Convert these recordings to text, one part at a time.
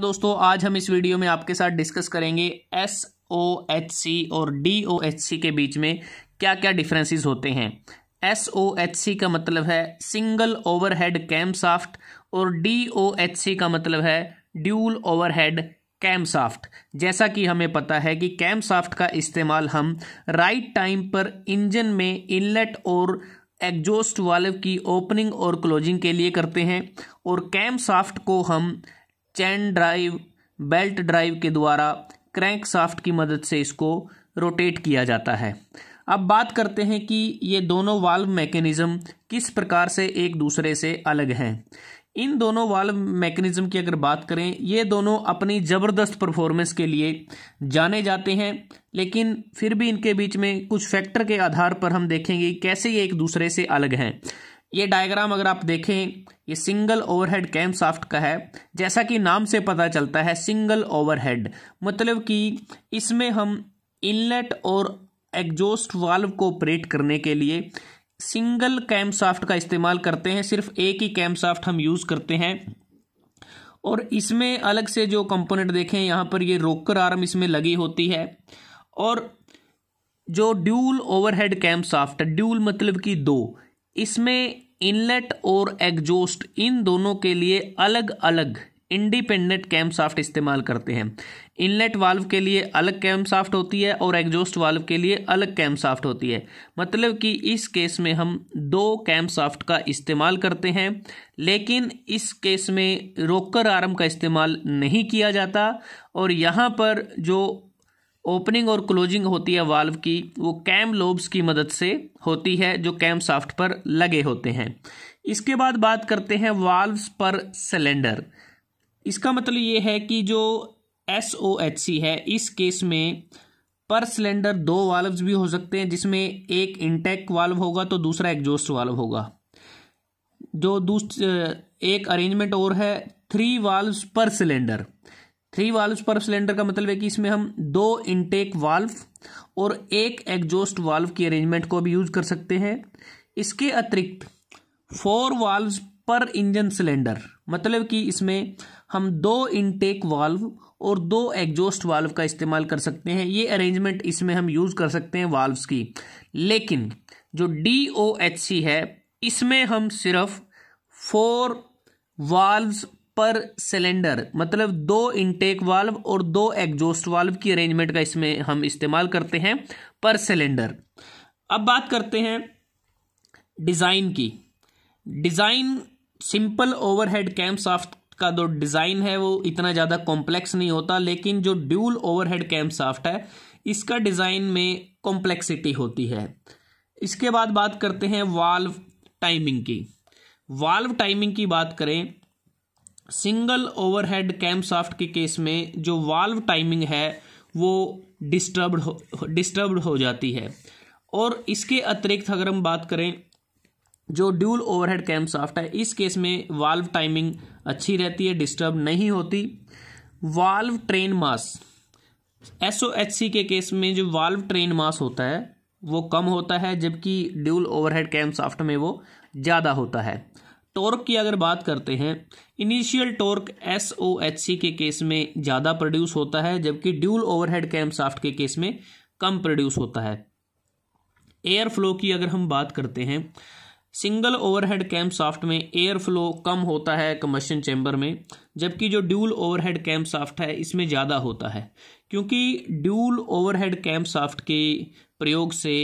तो दोस्तों आज हम इस वीडियो में आपके साथ डिस्कस करेंगे एस ओ एच सी और डी ओ एच सी के बीच में क्या क्या डिफरेंसेस होते हैं एस ओ एच सी का मतलब है सिंगल ओवरहेड कैमसाफ्ट और डी ओ एच सी का मतलब है ड्यूल ओवरहेड कैमसाफ्ट जैसा कि हमें पता है कि कैमसाफ्ट का इस्तेमाल हम राइट टाइम पर इंजन में इनलेट और एग्जोस्ट वाल्व की ओपनिंग और क्लोजिंग के लिए करते हैं और कैमसाफ्ट को हम चैन ड्राइव बेल्ट ड्राइव के द्वारा क्रैंक साफ्ट की मदद से इसको रोटेट किया जाता है अब बात करते हैं कि ये दोनों वाल्व मैकेनिज़्म किस प्रकार से एक दूसरे से अलग हैं इन दोनों वाल्व मैकेनिज़्म की अगर बात करें ये दोनों अपनी ज़बरदस्त परफॉर्मेंस के लिए जाने जाते हैं लेकिन फिर भी इनके बीच में कुछ फैक्टर के आधार पर हम देखेंगे कैसे ये एक दूसरे से अलग हैं ये डायग्राम अगर आप देखें ये सिंगल ओवरहेड कैम साफ्ट का है जैसा कि नाम से पता चलता है सिंगल ओवरहेड मतलब कि इसमें हम इनलेट और एग्जॉस्ट वाल्व को ऑपरेट करने के लिए सिंगल कैम साफ्ट का इस्तेमाल करते हैं सिर्फ एक ही कैम साफ्ट हम यूज़ करते हैं और इसमें अलग से जो कंपोनेंट देखें यहाँ पर ये रोकर आर्म इसमें लगी होती है और जो dual overhead cam camshaft dual मतलब कि दो इसमें इनलेट और एग्जोस्ट इन दोनों के लिए अलग अलग इंडिपेंडेंट कैम साफ्ट इस्तेमाल करते हैं इनलेट वाल्व के लिए अलग कैम साफ्ट होती है और एग्जोस्ट वाल्व के लिए अलग कैम साफ्ट होती है मतलब कि इस केस में हम दो कैम साफ्ट का इस्तेमाल करते हैं लेकिन इस केस में रोकर आर्म का इस्तेमाल नहीं किया जाता और यहाँ पर जो ओपनिंग और क्लोजिंग होती है वाल्व की वो कैम लोब्स की मदद से होती है जो कैम साफ्ट पर लगे होते हैं इसके बाद बात करते हैं वाल्व्स पर सिलेंडर इसका मतलब ये है कि जो एस ओ एच सी है इस केस में पर सिलेंडर दो वाल्व्स भी हो सकते हैं जिसमें एक इंटेक वाल्व होगा तो दूसरा एग्जोस्ट वाल्व होगा जो दूस एक अरेंजमेंट और है three valves per cylinder three valves per cylinder का मतलब है कि इसमें हम दो इनटेक वाल्व और एक एग्जॉस्ट वाल्व की अरेंजमेंट को भी यूज कर सकते हैं इसके अतिरिक्त four valves per engine cylinder मतलब कि इसमें हम दो इनटेक वाल्व और दो एग्जॉस्ट वाल्व का इस्तेमाल कर सकते हैं ये अरेंजमेंट इसमें हम यूज़ कर सकते हैं वाल्वस की लेकिन जो डी ओ एच सी है इसमें हम सिर्फ फोर वाल्व्स पर सिलेंडर मतलब दो इंटेक वाल्व और दो एग्जॉस्ट वाल्व की अरेंजमेंट का इसमें हम इस्तेमाल करते हैं पर सिलेंडर अब बात करते हैं डिज़ाइन की डिज़ाइन सिंपल ओवरहेड कैम्पसाफ्ट का जो डिज़ाइन है वो इतना ज़्यादा कॉम्प्लेक्स नहीं होता लेकिन जो ड्यूल ओवरहेड कैम्पसाफ्ट है इसका डिज़ाइन में कॉम्प्लेक्सिटी होती है इसके बाद बात करते हैं वाल्व टाइमिंग की वाल्व टाइमिंग की बात करें सिंगल ओवरहेड कैम के केस में जो वाल्व टाइमिंग है वो डिस्टर्ब्ड हो डिस्टर्ब्ड हो जाती है और इसके अतिरिक्त अगर हम बात करें जो ड्यूल ओवरहेड हेड सॉफ्ट है इस केस में वाल्व टाइमिंग अच्छी रहती है डिस्टर्ब नहीं होती वाल्व ट्रेन मास एस के केस में जो वाल्व ट्रेन मास होता है वो कम होता है जबकि ड्यूल ओवरहेड कैम सॉफ्ट में वो ज़्यादा होता है टॉर्क की अगर बात करते हैं initial torque S O H C के केस में ज़्यादा प्रोड्यूस होता है जबकि ड्यूल ओवरहेड कैम्पसाफ्ट के केस में कम प्रोड्यूस होता है एयर फ्लो की अगर हम बात करते हैं सिंगल ओवरहेड कैम साफ्ट में एयर फ्लो कम होता है कमर्शन चैम्बर में जबकि जो ड्यूल ओवरहेड कैम साफ्ट है इसमें ज़्यादा होता है क्योंकि ड्यूल ओवरहेड कैम्प साफ्ट के प्रयोग से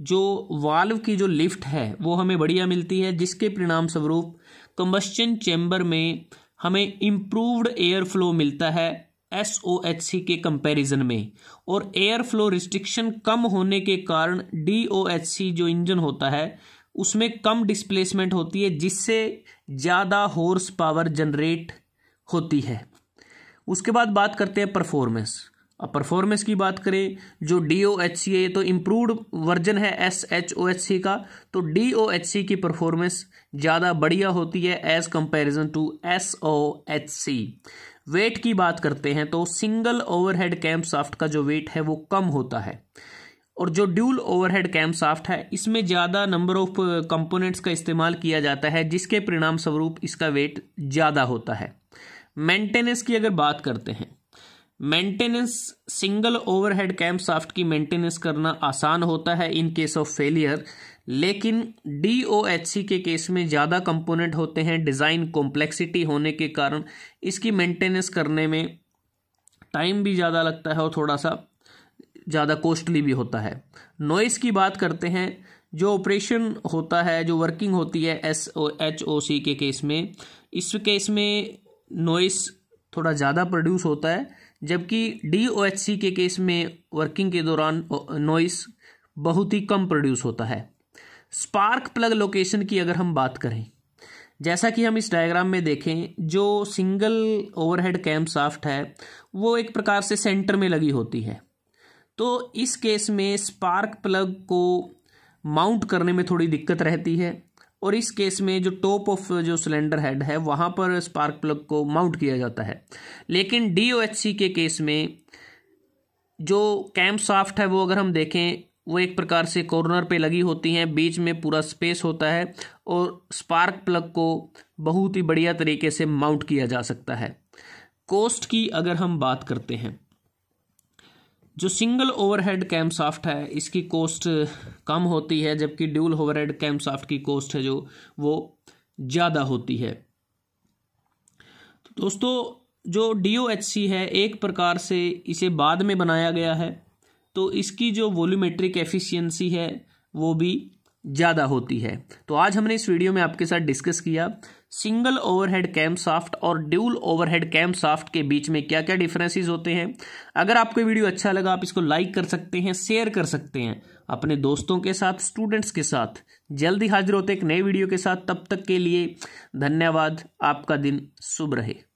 जो वाल्व की जो लिफ्ट है वो हमें बढ़िया मिलती है जिसके परिणाम स्वरूप कम्बस्चन चैम्बर में हमें इम्प्रूव्ड एयर फ्लो मिलता है एस ओ एच सी के कंपैरिजन में और एयर फ्लो रिस्ट्रिक्शन कम होने के कारण डी ओ एच सी जो इंजन होता है उसमें कम डिस्प्लेसमेंट होती है जिससे ज़्यादा हॉर्स पावर जनरेट होती है उसके बाद बात करते हैं परफॉर्मेंस अब परफॉर्मेंस की बात करें जो डी ओ एच सी है तो इम्प्रूवड वर्जन है S H O H C का तो डी ओ एच सी की परफॉर्मेंस ज़्यादा बढ़िया होती है as comparison to S O H C weight की बात करते हैं तो सिंगल ओवरहेड कैम साफ्ट का जो वेट है वो कम होता है और जो ड्यूल ओवरहेड कैम साफ्ट है इसमें ज़्यादा नंबर ऑफ कंपोनेंट्स का इस्तेमाल किया जाता है जिसके परिणाम स्वरूप इसका वेट ज़्यादा होता है मेंटेनेंस की अगर बात करते हैं maintenance single overhead cam shaft की मेंटेनेंस करना आसान होता है इन केस ऑफ फेलियर लेकिन डी ओ एच के केस में ज़्यादा कंपोनेंट होते हैं डिज़ाइन कॉम्प्लेक्सिटी होने के कारण इसकी मेंटेनेंस करने में टाइम भी ज़्यादा लगता है और थोड़ा सा ज़्यादा कॉस्टली भी होता है नॉइस की बात करते हैं जो ऑपरेशन होता है जो वर्किंग होती है एस ओ एच ओ सी के केस में इस केस में नॉइस थोड़ा ज़्यादा प्रोड्यूस होता है जबकि डी ओ एच सी के केस में वर्किंग के दौरान नॉइस बहुत ही कम प्रोड्यूस होता है स्पार्क प्लग लोकेशन की अगर हम बात करें जैसा कि हम इस डायग्राम में देखें जो सिंगल ओवरहेड कैम साफ्ट है वो एक प्रकार से सेंटर में लगी होती है तो इस केस में स्पार्क प्लग को माउंट करने में थोड़ी दिक्कत रहती है और इस केस में जो टॉप ऑफ जो सिलेंडर हेड है वहाँ पर स्पार्क प्लग को माउंट किया जाता है लेकिन डी के केस में जो कैम्प साफ्ट है वो अगर हम देखें वो एक प्रकार से कॉर्नर पे लगी होती हैं बीच में पूरा स्पेस होता है और स्पार्क प्लग को बहुत ही बढ़िया तरीके से माउंट किया जा सकता है कॉस्ट की अगर हम बात करते हैं जो सिंगल ओवरहेड कैमसाफ्ट है इसकी कॉस्ट कम होती है जबकि ड्यूल ओवरहेड कैमसाफ्ट की कॉस्ट है जो वो ज़्यादा होती है तो दोस्तों जो डी है एक प्रकार से इसे बाद में बनाया गया है तो इसकी जो वॉल्यूमेट्रिक एफिशिएंसी है वो भी ज़्यादा होती है तो आज हमने इस वीडियो में आपके साथ डिस्कस किया सिंगल ओवरहेड कैम साफ्ट और ड्यूल ओवरहेड कैम साफ्ट के बीच में क्या क्या डिफरेंसेस होते हैं अगर आपको वीडियो अच्छा लगा आप इसको लाइक कर सकते हैं शेयर कर सकते हैं अपने दोस्तों के साथ स्टूडेंट्स के साथ जल्दी हाजिर होते एक नए वीडियो के साथ तब तक के लिए धन्यवाद आपका दिन शुभ रहे